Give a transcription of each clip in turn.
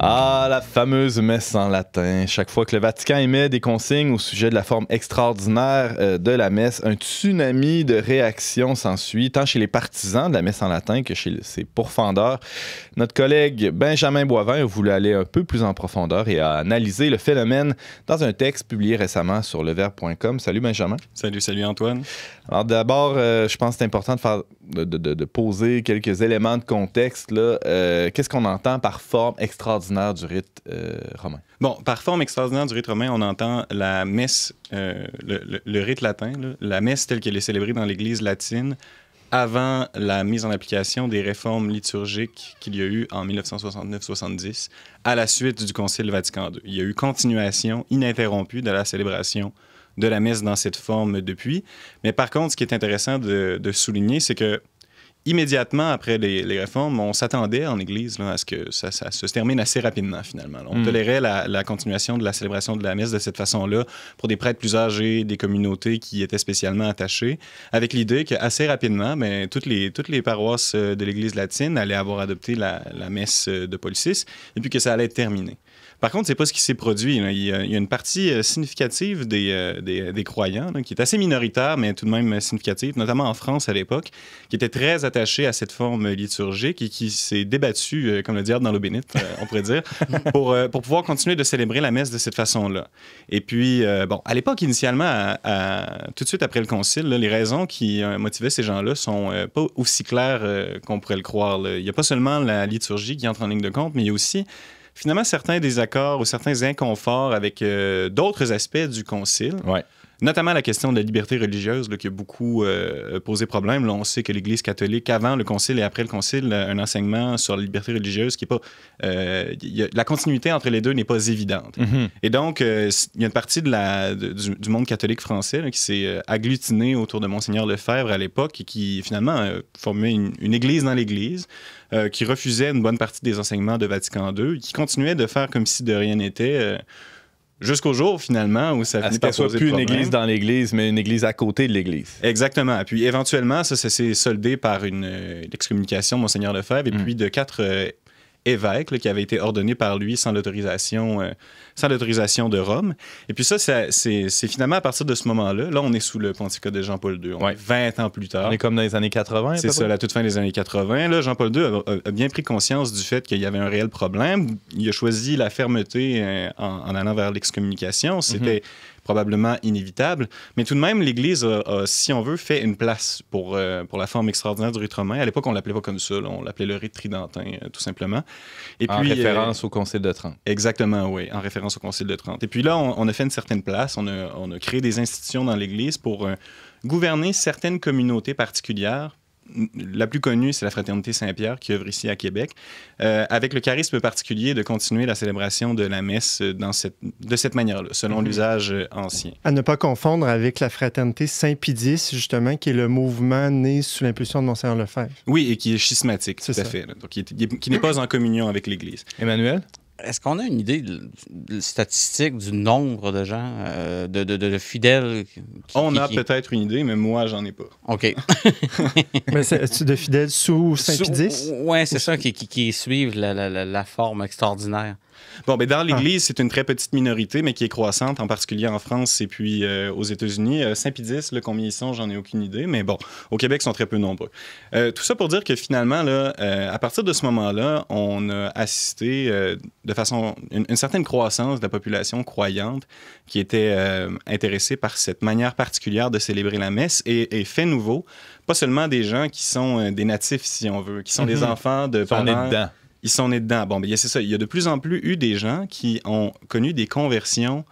Ah, la fameuse messe en latin. Chaque fois que le Vatican émet des consignes au sujet de la forme extraordinaire euh, de la messe, un tsunami de réactions s'ensuit, tant chez les partisans de la messe en latin que chez ses pourfendeurs. Notre collègue Benjamin Boivin a voulu aller un peu plus en profondeur et a analysé le phénomène dans un texte publié récemment sur leverbe.com. Salut Benjamin. Salut, salut Antoine. Alors d'abord, euh, je pense que c'est important de faire de, poser quelques éléments de contexte, euh, qu'est-ce qu'on entend par forme extraordinaire du rite euh, romain? Bon, par forme extraordinaire du rite romain, on entend la messe, euh, le, rite latin, la messe telle qu'elle est célébrée dans l'Église latine avant la mise en application des réformes liturgiques qu'il y a eu en 1969-70 à la suite du Concile Vatican II. Il y a eu continuation ininterrompue de la célébration de la messe dans cette forme depuis. Mais par contre, ce qui est intéressant de, souligner, c'est que immédiatement après les, réformes, on s'attendait en Église à ce que ça, se termine assez rapidement, finalement. On mm. tolérait la, continuation de la célébration de la messe de cette façon-là pour des prêtres plus âgés, des communautés qui étaient spécialement attachées, avec l'idée qu'assez rapidement, ben, toutes, les, paroisses euh, de l'Église latine allaient avoir adopté la, la messe euh, de Paul VI et puis que ça allait être par contre, c'est pas ce qui s'est produit. Il, y a, une partie euh, significative des, euh, croyants, qui est assez minoritaire, mais tout de même euh, significative, notamment en France à l'époque, qui était très attachée à cette forme liturgique et qui s'est débattue, comme le diable dans l'eau bénite, on pourrait dire, pour, pouvoir continuer de célébrer la messe de cette façon-là. Et puis, bon, à l'époque, initialement, tout de suite après le concile, les raisons qui motivaient ces gens-là sont pas aussi claires qu'on pourrait le croire. Il n'y a pas seulement la liturgie qui entre en ligne de compte, mais il y a aussi finalement certains désaccords ou certains inconforts avec euh, d'autres aspects du concile notamment la question de la liberté religieuse là, qui a beaucoup euh, posé problème. on sait que l'Église catholique, avant le Concile et après le Concile, un enseignement sur la liberté religieuse qui est pas. Euh, la continuité entre les deux n'est pas évidente. Mm-hmm. Et donc, euh, il y a une partie du, monde catholique français qui s'est agglutinée autour de Monseigneur Lefebvre à l'époque et qui finalement a une, une Église dans l'Église. qui refusait une bonne partie des enseignements de Vatican II, et qui continuait de faire comme si de rien n'était, Jusqu'au jour, finalement, où ça finit par soit plus une église dans l'église, mais une église à côté de l'église. Exactement. Puis éventuellement, ça, s'est soldé par une euh, excommunication excommunication, Monseigneur Lefebvre, et mm. puis de quatre euh, évêques qui avaient été ordonnés par lui sans l'autorisation euh, sans l'autorisation de Rome. Et puis ça, c'est finalement à partir de ce moment-là. Là, on est sous le pontificat de Jean-Paul II. 20 ans plus tard. On est comme dans les années 80. C'est ça, la toute fin des années 80. Là, Jean-Paul II a, bien pris conscience du fait qu'il y avait un réel problème. Il a choisi la fermeté euh, en, allant vers l'excommunication. Mhm. C'était probablement inévitable. Mais tout de même, l'Église a, si on veut, fait une place pour, euh, pour la forme extraordinaire du rite romain. À l'époque, on l'appelait pas comme ça. On l'appelait le rite tridentin, euh, tout simplement. Et en puis, référence au Concile de Trent. Exactement, oui. En référence au Concile de Trente. Et puis là, on, a fait une certaine place, on a, créé des institutions dans l'Église pour euh, gouverner certaines communautés particulières. La plus connue, c'est la Fraternité Saint-Pierre qui œuvre ici à Québec, euh, avec le charisme particulier de continuer la célébration de la messe dans cette, de cette manière-là, selon mhm. l'usage ancien. À ne pas confondre avec la Fraternité Saint-Pidis, justement, qui est le mouvement né sous l'impulsion de Monseigneur Lefebvre. Oui, et qui est schismatique, tout ça. à fait, donc qui n'est pas en communion avec l'Église. Emmanuel? Est-ce qu'on a une idée de, statistique du nombre de gens, euh, de, de, fidèles? On a peut-être une idée, mais moi, j'en ai pas. OK. mais c'est de fidèles sous 5 10? Oui, c'est ça, qui, suivent la, forme extraordinaire. Bon, ben, dans ah. l'Église, c'est une très petite minorité, mais qui est croissante, en particulier en France et puis euh, aux États-Unis. Euh, Saint-Pédis, le combien ils sont, j'en ai aucune idée, mais bon, au Québec, ils sont très peu nombreux. Euh, tout ça pour dire que finalement, là, à partir de ce moment-là, on a assisté de façon une, certaine croissance de la population croyante qui était intéressée par cette manière particulière de célébrer la messe et, fait nouveau, pas seulement des gens qui sont des natifs, si on veut, qui sont des mhm. enfants de parents ils sont est dedans. Bon, ben, c'est ça. Il y a de plus en plus eu des gens qui ont connu des conversions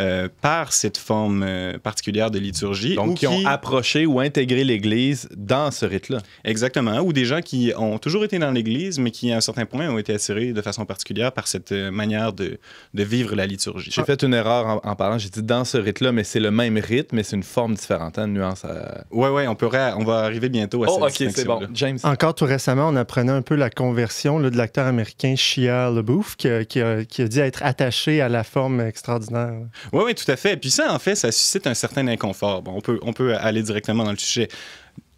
euh, par cette forme euh, particulière de liturgie. Donc, ou qui, ont approché ou intégré l'Église dans ce rite-là. Exactement. Ou des gens qui ont toujours été dans l'Église, mais qui, à un certain point, ont été attirés de façon particulière par cette euh, manière de, vivre la liturgie. J'ai ah. fait une erreur en, parlant. J'ai dit dans ce rite-là, mais c'est le même rite, mais c'est une forme différente, une hein, nuance. À... Oui, oui, on, on va arriver bientôt à oh, OK, c'est bon. James. Encore tout récemment, on apprenait un peu la conversion de l'acteur américain Shia LaBeouf, qui, qui a dit être attaché à la forme extraordinaire. Oui, oui, tout à fait. Et puis ça, en fait, ça suscite un certain inconfort. on peut, aller directement dans le sujet.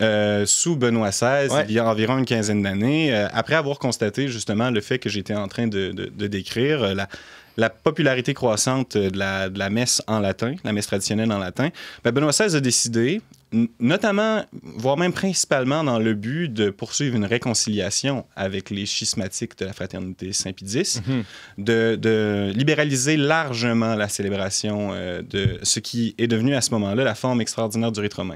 Euh, sous Benoît XVI, il y a environ une quinzaine d'années, euh, après avoir constaté justement le fait que j'étais en train de, décrire, euh, la, popularité croissante de la, messe en latin, la messe traditionnelle en latin, ben, Benoît XVI a décidé, notamment, voire même principalement dans le but de poursuivre une réconciliation avec les schismatiques de la fraternité Saint-Pédis, mhm. de, libéraliser largement la célébration euh, de ce qui est devenu à ce moment-là la forme extraordinaire du rite romain.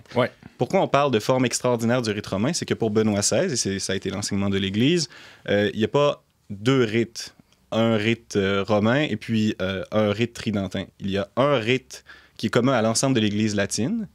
Pourquoi on parle de forme extraordinaire du rite romain C'est que pour Benoît XVI, et ça a été l'enseignement de l'Église, euh, il n'y a pas deux rites, un rite euh, romain et puis un rite tridentin. Il y a un rite qui est commun à l'ensemble de l'Église latine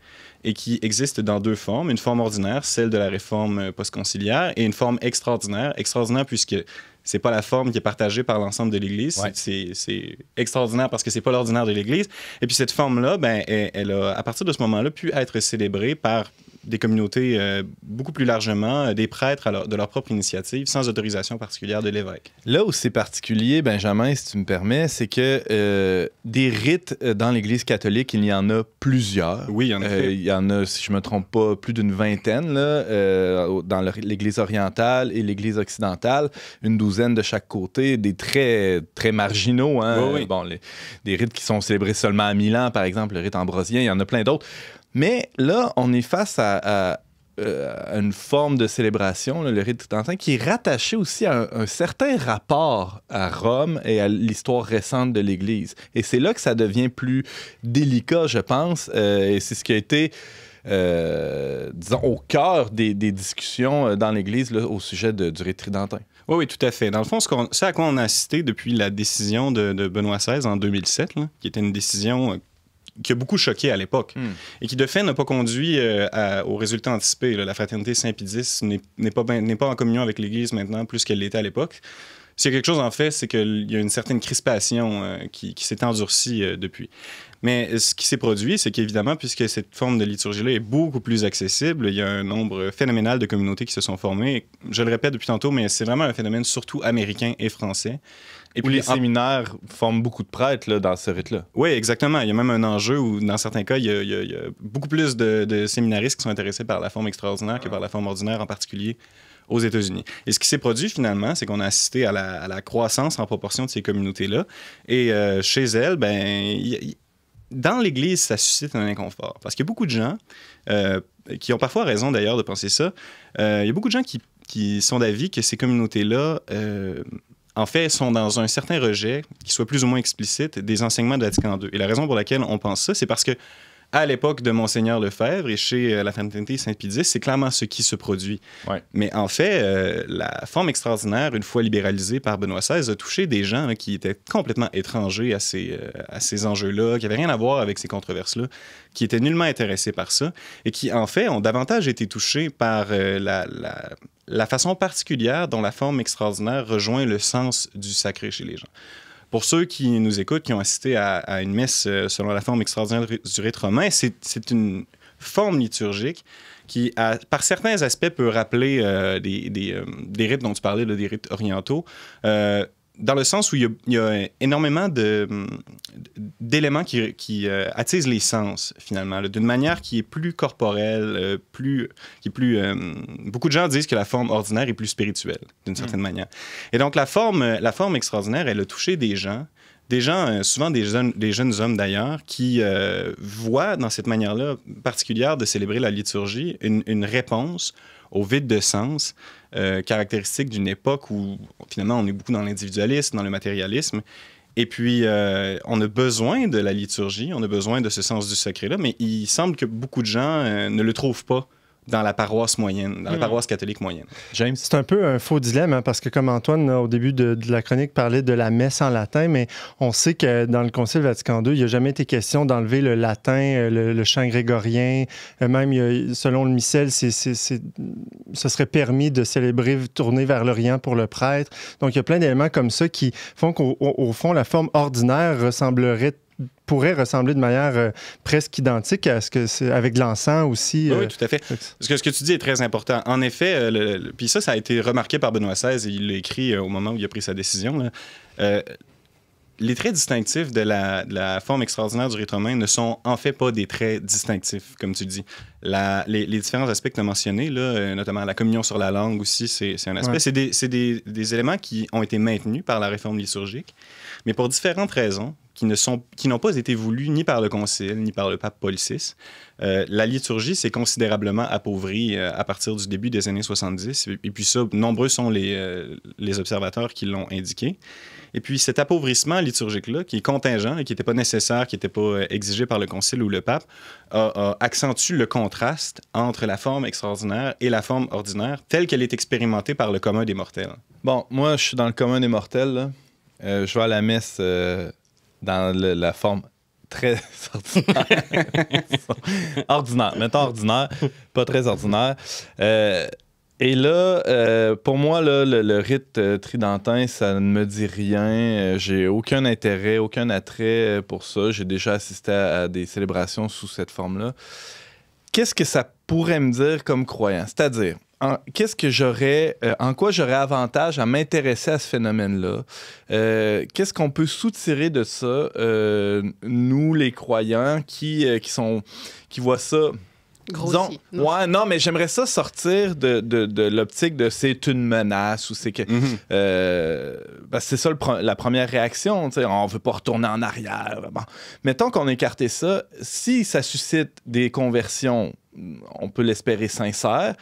et qui existe dans deux formes. Une forme ordinaire, celle de la réforme euh, post-conciliaire, et une forme extraordinaire. Extraordinaire puisque c'est pas la forme qui est partagée par l'ensemble de l'Église. C'est extraordinaire parce que c'est pas l'ordinaire de l'Église. Et puis cette forme-là, ben, elle, elle, a, à partir de ce moment-là, pu être célébrée par des communautés euh, beaucoup plus largement, euh, des prêtres de leur propre initiative, sans autorisation particulière de l'évêque. Là où c'est particulier, Benjamin, si tu me permets, c'est que euh, des rites dans l'Église catholique, il y en a plusieurs. Oui, il y en a. il y en a, si je ne me trompe pas, plus d'une vingtaine là, dans l'Église orientale et l'Église occidentale, une douzaine de chaque côté, des très, très marginaux. Hein. Oui, oui. Bon, des rites qui sont célébrés seulement à Milan, par exemple, le rite ambrosien, il y en a plein d'autres. Mais là, on est face à, euh, une forme de célébration, le rite tridentin, qui est rattaché aussi à un, certain rapport à Rome et à l'histoire récente de l'Église. Et c'est là que ça devient plus délicat, je pense, euh, et c'est ce qui a été... Euh, disons, au cœur des, discussions dans l'Église au sujet du rite tridentin. Oui, oui, tout à fait. Dans le fond, ce, qu'on, à quoi on a assisté depuis la décision de, Benoît XVI en 2007, qui était une décision qui a beaucoup choqué à l'époque hmm. et qui, de fait, n'a pas conduit euh, aux résultats anticipés. La fraternité Saint-Pédis n'est pas, ben, pas en communion avec l'Église maintenant plus qu'elle l'était à l'époque. S'il y a quelque chose en fait, c'est qu'il y a une certaine crispation euh, qui, s'est endurcie euh, depuis. Mais ce qui s'est produit, c'est qu'évidemment, puisque cette forme de liturgie-là est beaucoup plus accessible, il y a un nombre phénoménal de communautés qui se sont formées. Je le répète depuis tantôt, mais c'est vraiment un phénomène surtout américain et français. Et puis, les séminaires forment beaucoup de prêtres là, dans ce rite-là. Oui, exactement. Il y a même un enjeu où, dans certains cas, il y a, beaucoup plus de, séminaristes qui sont intéressés par la forme extraordinaire que par la forme ordinaire, en particulier aux États-Unis. Et ce qui s'est produit finalement, c'est qu'on a assisté à la, croissance en proportion de ces communautés-là. Et euh, chez elles, ben, dans l'Église, ça suscite un inconfort. Parce qu'il y a beaucoup de gens, euh, qui ont parfois raison d'ailleurs de penser ça, euh, il y a beaucoup de gens qui, sont d'avis que ces communautés-là, euh, en fait, sont dans un certain rejet, qui soit plus ou moins explicite, des enseignements de Vatican II. Et la raison pour laquelle on pense ça, c'est parce que à l'époque de Monseigneur Lefebvre et chez euh, la Fraternité Saint-Pédis, c'est clairement ce qui se produit. Mais en fait, euh, la forme extraordinaire, une fois libéralisée par Benoît XVI, a touché des gens hein, qui étaient complètement étrangers à ces, euh, enjeux-là, qui n'avaient rien à voir avec ces controverses-là, qui étaient nullement intéressés par ça et qui, en fait, ont davantage été touchés par la façon particulière dont la forme extraordinaire rejoint le sens du sacré chez les gens. Pour ceux qui nous écoutent, qui ont assisté à, une messe euh, selon la forme extraordinaire du rite romain, c'est une forme liturgique qui, par certains aspects, peut rappeler euh, euh, des, rites dont tu parlais, des rites orientaux, dans le sens où il y a, énormément d'éléments qui, euh, attisent les sens, finalement, d'une manière qui est plus corporelle, euh, plus, qui plus... Euh, beaucoup de gens disent que la forme ordinaire est plus spirituelle, d'une certaine mm. manière. Et donc, la forme, la forme extraordinaire, elle a touché des gens, des gens, souvent des jeunes, des jeunes hommes d'ailleurs, qui voient dans cette manière-là particulière de célébrer la liturgie une, une réponse au vide de sens, euh, caractéristique d'une époque où finalement on est beaucoup dans l'individualisme, dans le matérialisme. Et puis, euh, on a besoin de la liturgie, on a besoin de ce sens du sacré-là, mais il semble que beaucoup de gens euh, ne le trouvent pas dans la paroisse moyenne, dans la hmm. paroisse catholique moyenne. James? C'est un peu un faux dilemme, hein, parce que comme Antoine, au début de, la chronique, parlait de la messe en latin, mais on sait que dans le Concile Vatican II, il n'y a jamais été question d'enlever le latin, euh, le, chant grégorien. Euh, même, selon le missel, ce serait permis de célébrer tourner vers l'Orient pour le prêtre. Donc, il y a plein d'éléments comme ça qui font qu'au fond, la forme ordinaire ressemblerait pourrait ressembler de manière euh, presque identique à ce que c'est avec l'encens aussi. Oui, euh, tout à fait. Ce que, ce que tu dis est très important. En effet, euh, puis ça, ça a été remarqué par Benoît XVI, et il l'a écrit au moment où il a pris sa décision. les traits distinctifs de la, forme extraordinaire du rite romain ne sont en fait pas des traits distinctifs, comme tu dis. les, différents aspects que tu as mentionnés, là, notamment la communion sur la langue aussi, c'est un aspect. C'est des, des, éléments qui ont été maintenus par la réforme liturgique, mais pour différentes raisons qui n'ont pas été voulues ni par le Concile ni par le pape Paul VI. Euh, la liturgie s'est considérablement appauvrie euh, à partir du début des années 70, et, puis ça, nombreux sont les, euh, les observateurs qui l'ont indiqué. Et puis cet appauvrissement liturgique-là, qui est contingent et qui n'était pas nécessaire, qui n'était pas exigé par le Concile ou le pape, a, accentue le contraste entre la forme extraordinaire et la forme ordinaire telle qu'elle est expérimentée par le commun des mortels. Bon, moi, je suis dans le commun des mortels. je vais à la messe dans la forme très ordinaire. ordinaire, mettons ordinaire, pas très ordinaire. Euh, et là, euh, pour moi, le, rite euh, tridentin, ça ne me dit rien. J'ai aucun intérêt, aucun attrait pour ça. J'ai déjà assisté à, à, des célébrations sous cette forme-là. Qu'est-ce que ça pourrait me dire comme croyant? C'est-à-dire, qu'est-ce que j'aurais, euh, en quoi j'aurais avantage à m'intéresser à ce phénomène-là? Euh, qu'est-ce qu'on peut soutirer de ça, euh, nous les croyants qui, qui, sont, qui voient ça? Disons, ouais, non, mais j'aimerais ça sortir de, l'optique de c'est une menace ou c'est que. Mhm. Ben, c'est ça la première réaction. On veut pas retourner en arrière. Mettons qu'on écarté ça. Si ça suscite des conversions on peut l'espérer sincère.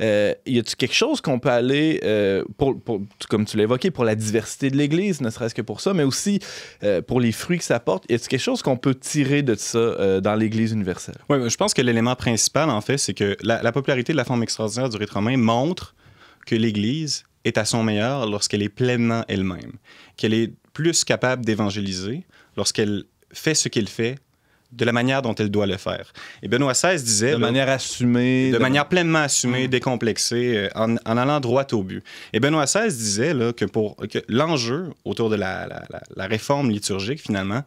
Euh, y a-t-il quelque chose qu'on peut aller, euh, pour, comme tu l'as évoqué, pour la diversité de l'Église, ne serait-ce que pour ça, mais aussi euh, pour les fruits que ça porte, y a-t-il quelque chose qu'on peut tirer de ça dans l'Église universelle? Oui, je pense que l'élément principal, en fait, c'est que la, popularité de la forme extraordinaire du rite romain montre que l'Église est à son meilleur lorsqu'elle est pleinement elle-même, qu'elle est plus capable d'évangéliser lorsqu'elle fait ce qu'elle fait de la manière dont elle doit le faire. Et Benoît XVI disait... De manière assumée. De, manière pleinement assumée, mm. décomplexée, euh, en, allant droit au but. Et Benoît XVI disait là, que, pour, l'enjeu autour de la, réforme liturgique, finalement,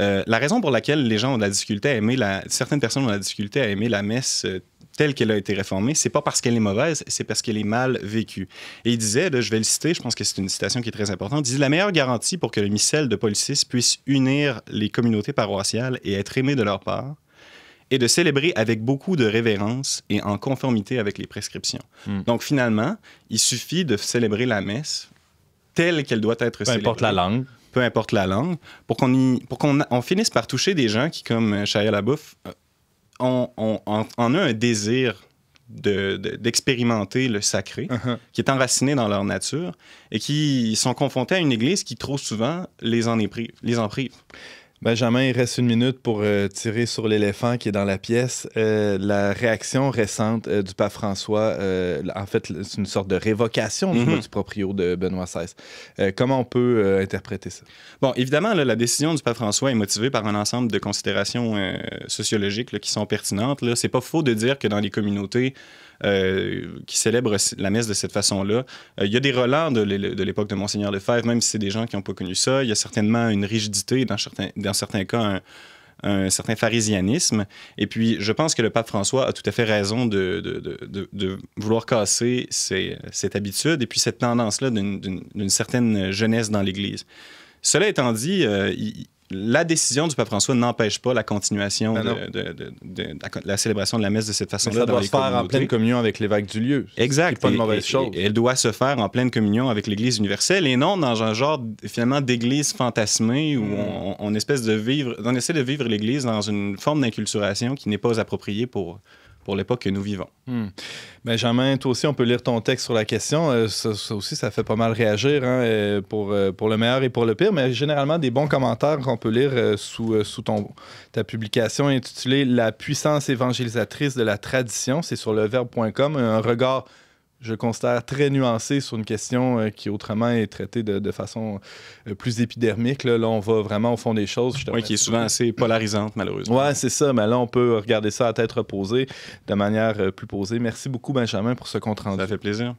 euh, la raison pour laquelle les gens ont de la difficulté à aimer la, certaines personnes ont de la difficulté à aimer la messe euh, telle qu'elle a été réformée, c'est pas parce qu'elle est mauvaise, c'est parce qu'elle est mal vécue. Et il disait, je vais le citer, je pense que c'est une citation qui est très importante, il disait « La meilleure garantie pour que le missel de VI puisse unir les communautés paroissiales et être aimé de leur part, et de célébrer avec beaucoup de révérence et en conformité avec les prescriptions. Hmm. Donc finalement, il suffit de célébrer la messe telle qu'elle doit être célébrée. Peu importe la langue. Peu importe la langue, pour qu'on, finisse par toucher des gens qui, comme La Labouf, euh, on, a un désir d'expérimenter le sacré, uh-huh. qui est enraciné dans leur nature, et qui sont confrontés à une Église qui trop souvent les les en prive. Benjamin, il reste une minute pour euh, tirer sur l'éléphant qui est dans la pièce. Euh, la réaction récente euh, du pape François, en fait, c'est une sorte de révocation du mhm. du proprio de Benoît XVI. comment on peut interpréter ça? Bon, évidemment, la décision du pape François est motivée par un ensemble de considérations sociologiques qui sont pertinentes. C'est pas faux de dire que dans les communautés, euh, qui célèbre la messe de cette façon-là. Euh, il y a des relents de l'époque de Monseigneur Lefebvre, même si c'est des gens qui n'ont pas connu ça. Il y a certainement une rigidité, dans certains, cas, un, certain pharisianisme. Et puis, je pense que le pape François a tout à fait raison de, vouloir casser cette habitude et puis cette tendance-là d'une certaine jeunesse dans l'Église. Cela étant dit, euh, il, la décision du pape François n'empêche pas la continuation ben de, la célébration de la messe de cette façon-là. Ça doit se faire en pleine communion avec l'évêque du lieu. Exact. pas une mauvaise chose. elle doit se faire en pleine communion avec l'Église universelle et non dans un genre finalement d'église fantasmée où hmm. on, espèce de vivre, on essaie de vivre l'Église dans une forme d'inculturation qui n'est pas appropriée pour pour l'époque que nous vivons. Mais hmm. Benjamin, toi aussi, on peut lire ton texte sur la question. Euh, ça, aussi, ça fait pas mal réagir hein, euh, pour, euh, pour le meilleur et pour le pire, mais généralement des bons commentaires qu'on peut lire sous, sous ton, ta publication intitulée La puissance évangélisatrice de la tradition. C'est sur leverbe.com, un regard je considère, très nuancé sur une question euh, qui autrement est traitée de, façon euh, plus épidermique. Là. là. on va vraiment au fond des choses. Oui, qui est souvent assez polarisante, malheureusement. Oui, c'est ça. Mais là, on peut regarder ça à tête reposée, de manière euh, plus posée. Merci beaucoup, Benjamin, pour ce compte-rendu. Ça fait plaisir.